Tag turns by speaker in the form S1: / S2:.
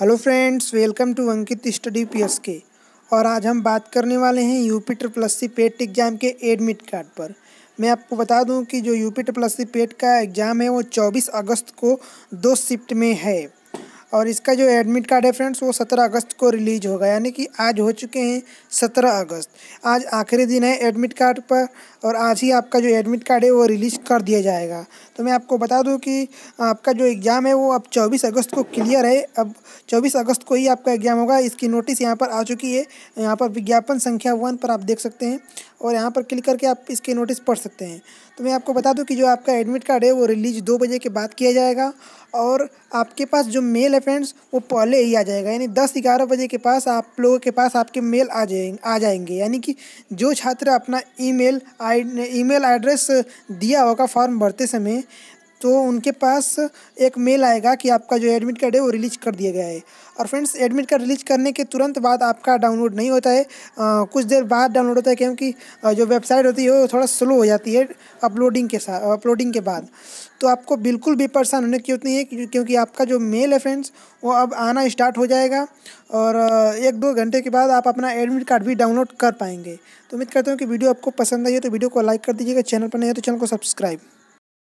S1: hello friends welcome to Ankit study P K और आज हम बात करने वाले हैं UP triple S C PET exam के एडमिट कार्ड पर मैं आपको बता दूं कि जो यूपी ट्रिप्लस सी पेट का एग्ज़ाम है वो 24 अगस्त को दो शिफ्ट में है और इसका जो एडमिट कार्ड है फ्रेंड्स वो सत्रह अगस्त को रिलीज होगा यानी कि आज हो चुके हैं सत्रह अगस्त आज आखिरी दिन है एडमिट कार्ड पर और आज ही आपका जो एडमिट कार्ड है वो रिलीज कर दिया जाएगा तो मैं आपको बता दूं कि आपका जो एग्ज़ाम है वो अब चौबीस अगस्त को क्लियर है अब चौबीस अगस्त को ही आपका एग्ज़ाम होगा इसकी नोटिस यहाँ पर आ चुकी है यहाँ पर विज्ञापन संख्या वन पर आप देख सकते हैं और यहाँ पर क्लिक करके आप इसके नोटिस पढ़ सकते हैं तो मैं आपको बता दूँ कि जो आपका एडमिट कार्ड है वो रिलीज दो बजे के बाद किया जाएगा और आपके पास जो मेल है फ्रेंड्स वो पहले ही आ जाएगा यानी दस ग्यारह बजे के पास आप लोगों के पास आपके मेल आ जाएंगे आ जाएंगे यानी कि जो छात्र अपना ईमेल आई ईमेल एड्रेस दिया होगा फॉर्म भरते समय तो उनके पास एक मेल आएगा कि आपका जो एडमिट कार्ड है वो रिलीज कर दिया गया है और फ्रेंड्स एडमिट कार्ड रिलीज करने के तुरंत बाद आपका डाउनलोड नहीं होता है आ, कुछ देर बाद डाउनलोड होता है क्योंकि जो वेबसाइट होती है वो थोड़ा स्लो हो जाती है अपलोडिंग के साथ अपलोडिंग के बाद तो आपको बिल्कुल भी परेशान होने की जरूरत नहीं है क्योंकि आपका जो मेल है फ्रेंड्स वो अब आना स्टार्ट हो जाएगा और एक दो घंटे के बाद आप अपना एडमिट कार्ड भी डाउनलोड कर पाएंगे तो उम्मीद करता हूँ कि वीडियो आपको पसंद आई है तो वीडियो को लाइक कर दीजिएगा चैनल पर नहीं है तो चैनल को सब्सक्राइब